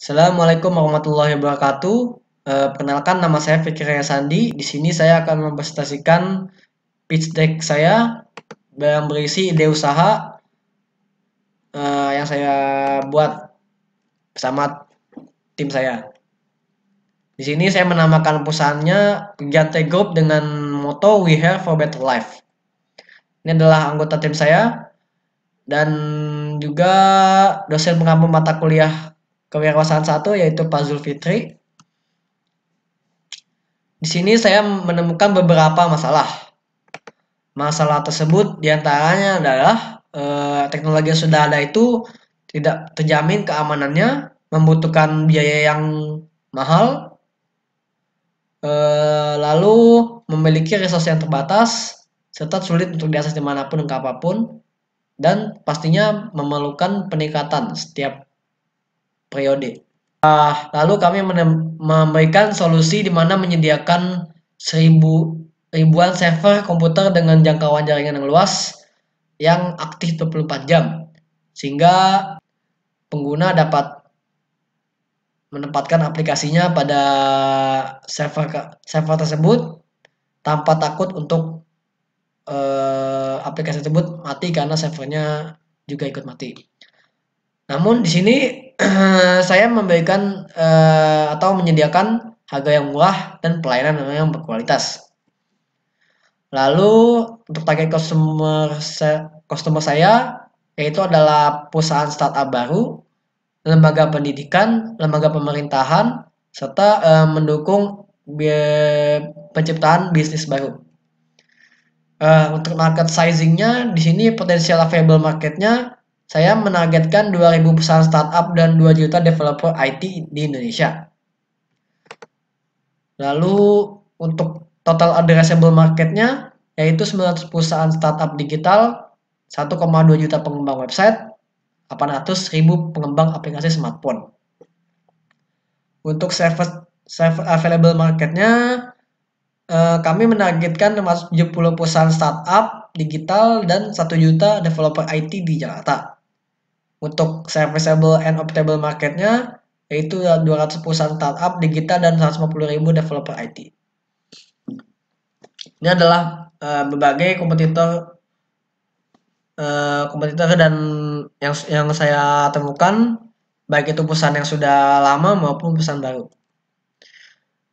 Assalamualaikum warahmatullahi wabarakatuh. E, perkenalkan nama saya Fikriya Sandi. Di sini saya akan mempresentasikan pitch deck saya yang berisi ide usaha e, yang saya buat bersama tim saya. Di sini saya menamakan perusahaannya Gigante Group dengan moto We Have for Better Life. Ini adalah anggota tim saya dan juga dosen pengampu mata kuliah Kewirausahaan satu yaitu Pak Zulfitri. Di sini saya menemukan beberapa masalah. Masalah tersebut diantaranya adalah e, teknologi yang sudah ada itu tidak terjamin keamanannya, membutuhkan biaya yang mahal, e, lalu memiliki resource yang terbatas, serta sulit untuk diakses dimanapun dan kapanpun, dan pastinya memerlukan peningkatan setiap periode. Uh, lalu kami memberikan solusi di mana menyediakan seribu, ribuan server komputer dengan jangkauan jaringan yang luas yang aktif 24 jam sehingga pengguna dapat menempatkan aplikasinya pada server server tersebut tanpa takut untuk uh, aplikasi tersebut mati karena servernya juga ikut mati. Namun di sini saya memberikan uh, atau menyediakan harga yang murah dan pelayanan yang berkualitas. Lalu untuk target customer customer saya yaitu adalah perusahaan startup baru, lembaga pendidikan, lembaga pemerintahan, serta uh, mendukung penciptaan bisnis baru. Uh, untuk market sizingnya di sini potensial available marketnya saya menargetkan 2.000 pesan startup dan 2 juta developer IT di Indonesia. Lalu untuk total addressable marketnya yaitu 900 perusahaan startup digital, 1,2 juta pengembang website, 800 ribu pengembang aplikasi smartphone. Untuk service, service available marketnya, eh, kami menargetkan 570 perusahaan startup digital dan 1 juta developer IT di Jakarta. Untuk serviceable and optable marketnya yaitu 200 perusahaan startup digital dan 150 ribu developer IT. Ini adalah uh, berbagai kompetitor uh, kompetitor dan yang yang saya temukan baik itu perusahaan yang sudah lama maupun perusahaan baru.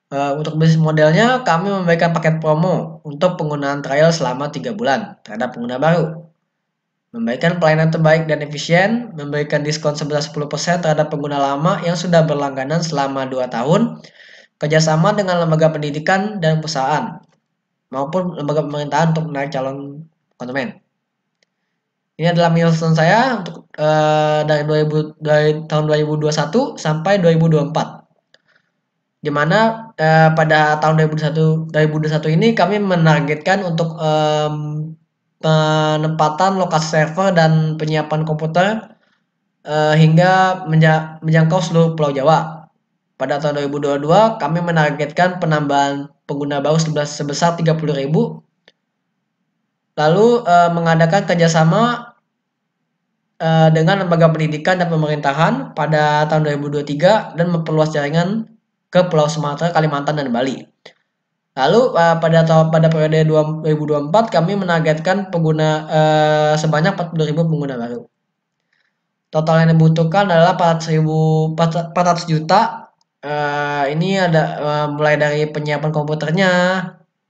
Uh, untuk bisnis modelnya, kami memberikan paket promo untuk penggunaan trial selama 3 bulan terhadap pengguna baru. Memberikan pelayanan terbaik dan efisien, memberikan diskon sebesar 10 terhadap pengguna lama yang sudah berlangganan selama 2 tahun, kerjasama dengan lembaga pendidikan dan perusahaan, maupun lembaga pemerintahan untuk menarik calon konsumen. Ini adalah milestone saya untuk uh, dari 2000 dari tahun 2021 sampai 2024. mana uh, pada tahun 2021 2021 ini kami menargetkan untuk um, penempatan lokasi server dan penyiapan komputer eh, hingga menja menjangkau seluruh Pulau Jawa. Pada tahun 2022, kami menargetkan penambahan pengguna baru sebesar 30.000. Lalu eh, mengadakan kerjasama eh, dengan lembaga pendidikan dan pemerintahan pada tahun 2023 dan memperluas jaringan ke Pulau Sumatera, Kalimantan, dan Bali. Lalu uh, pada tahun pada periode 2024 kami menargetkan pengguna uh, sebanyak 40.000 pengguna baru. Total yang dibutuhkan adalah 400 juta. Uh, ini ada uh, mulai dari penyiapan komputernya,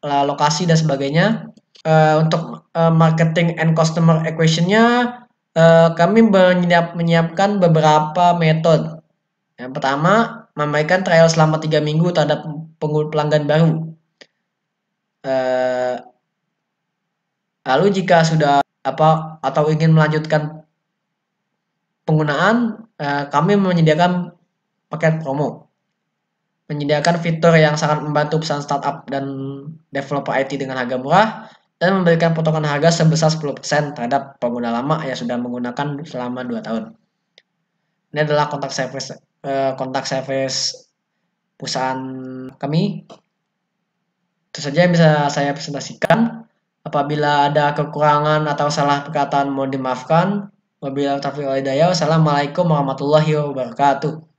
uh, lokasi dan sebagainya. Uh, untuk uh, marketing and customer acquisition-nya uh, kami menyiap, menyiapkan beberapa metode. Yang pertama, memberikan trial selama tiga minggu terhadap pelanggan baru eh, lalu jika sudah apa atau ingin melanjutkan penggunaan, eh, kami menyediakan paket promo. Menyediakan fitur yang sangat membantu pesan startup dan developer IT dengan harga murah dan memberikan potongan harga sebesar 10% terhadap pengguna lama yang sudah menggunakan selama 2 tahun. Ini adalah kontak service eh, kontak service perusahaan kami itu saja yang bisa saya presentasikan. Apabila ada kekurangan atau salah perkataan mohon dimaafkan. Wabillahi taufiq wal hidayah. Wassalamualaikum warahmatullahi wabarakatuh.